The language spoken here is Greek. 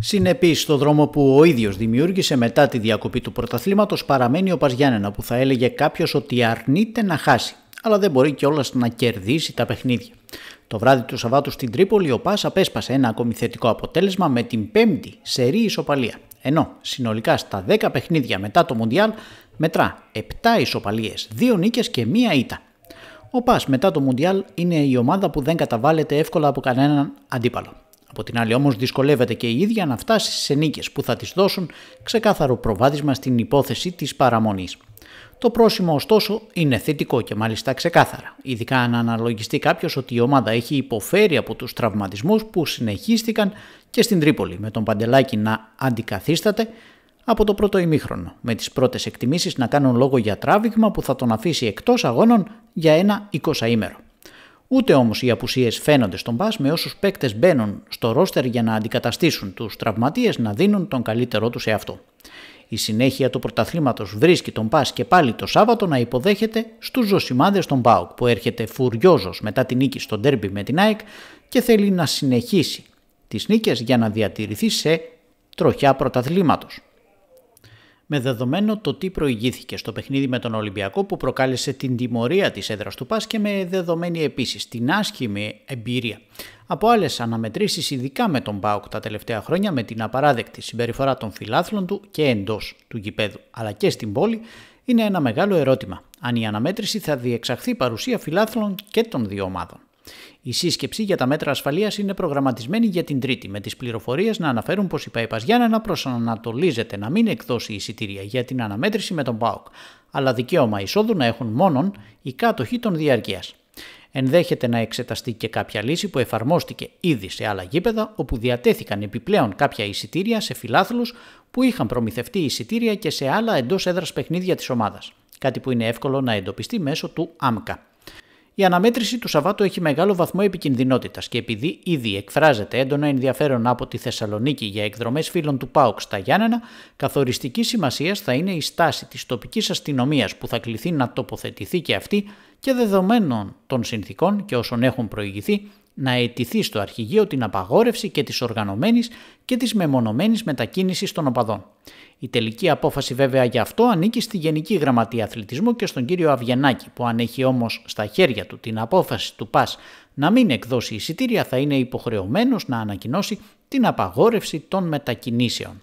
Συνεπής στο δρόμο που ο ίδιος δημιούργησε μετά τη διακοπή του πρωταθλήματος παραμένει ο Παζιάννενα που θα έλεγε κάποιος ότι αρνείται να χάσει, αλλά δεν μπορεί κιόλας να κερδίσει τα παιχνίδια. Το βράδυ του Σαββάτου στην Τρίπολη ο Πας απέσπασε ένα ακόμη θετικό αποτέλεσμα με την πέμπτη σερή ισοπαλία. Ενώ συνολικά στα 10 παιχνίδια μετά το Μουντιάλ μετρά 7 ισοπαλίες, 2 νίκες και 1 ήττα. Ο Πας μετά το Μουντιάλ είναι η ομάδα που δεν καταβάλλεται εύκολα από κανέναν αντίπαλο. Από την άλλη όμως δυσκολεύεται και η ίδια να φτάσει σε νίκες που θα της δώσουν ξεκάθαρο προβάδισμα στην υπόθεση της παραμονής. Το πρόσημο ωστόσο είναι θετικό και μάλιστα ξεκάθαρα, ειδικά αν αναλογιστεί κάποιος ότι η ομάδα έχει υποφέρει από τους τραυματισμούς που συνεχίστηκαν και στην Τρίπολη με τον Παντελάκη να αντικαθίσταται από το πρώτο ημίχρονο, με τις πρώτες εκτιμήσεις να κάνουν λόγο για τράβηγμα που θα τον αφήσει εκτός αγώνων για ένα 20 ημέρο. Ούτε όμως οι απουσίες φαίνονται στον Πας με όσους παίκτες μπαίνουν στο ρόστερ για να αντικαταστήσουν τους τραυματίες να δίνουν τον καλύτερό τους σε αυτό. Η συνέχεια του πρωταθλήματος βρίσκει τον Πας και πάλι το Σάββατο να υποδέχεται στους ζωσιμάδες τον Μπάουκ που έρχεται φουριόζος μετά την νίκη στο ντέρμπι με την ΑΕΚ και θέλει να συνεχίσει τις νίκες για να διατηρηθεί σε τροχιά πρωταθλήματος με δεδομένο το τι προηγήθηκε στο παιχνίδι με τον Ολυμπιακό που προκάλεσε την τιμωρία της έδρας του ΠΑΣ και με δεδομένη επίσης την άσχημη εμπειρία. Από άλλες αναμετρήσεις, ειδικά με τον ΠΑΟΚ τα τελευταία χρόνια, με την απαράδεκτη συμπεριφορά των φιλάθλων του και εντός του γηπέδου αλλά και στην πόλη, είναι ένα μεγάλο ερώτημα αν η αναμέτρηση θα διεξαχθεί παρουσία φιλάθλων και των δύο ομάδων. Η σύσκεψη για τα μέτρα ασφαλείας είναι προγραμματισμένη για την Τρίτη, με τις πληροφορίες να αναφέρουν πως η Παϊπαζιάννα να προσανατολίζεται να μην εκδώσει εισιτήρια για την αναμέτρηση με τον ΠΑΟΚ, αλλά δικαίωμα εισόδου να έχουν μόνον οι κάτοχοι των διαρκείας. Ενδέχεται να εξεταστεί και κάποια λύση που εφαρμόστηκε ήδη σε άλλα γήπεδα, όπου διατέθηκαν επιπλέον κάποια εισιτήρια σε φιλάθλους που είχαν προμηθευτεί εισιτήρια και σε άλλα εντός έδρας παιχνίδια της ομάδας. Κάτι που είναι εύκολο να εντοπιστεί μέσω του ΆΜΚΑ. Η αναμέτρηση του Σαββάτου έχει μεγάλο βαθμό επικινδυνότητας και επειδή ήδη εκφράζεται έντονα ενδιαφέρον από τη Θεσσαλονίκη για εκδρομές φίλων του ΠΑΟΚ στα Γιάννενα, καθοριστική σημασίας θα είναι η στάση της τοπικής αστυνομίας που θα κληθεί να τοποθετηθεί και αυτή και δεδομένων των συνθήκων και όσων έχουν προηγηθεί να αιτηθεί στο αρχηγείο την απαγόρευση και της οργανωμένης και της μεμονωμένης μετακίνησης των οπαδών. Η τελική απόφαση βέβαια γι' αυτό ανήκει στη Γενική Γραμματεία Αθλητισμού και στον κύριο Αβγενάκη, που αν έχει όμως στα χέρια του την απόφαση του ΠΑΣ να μην εκδώσει εισιτήρια θα είναι υποχρεωμένος να ανακοινώσει την απαγόρευση των μετακινήσεων.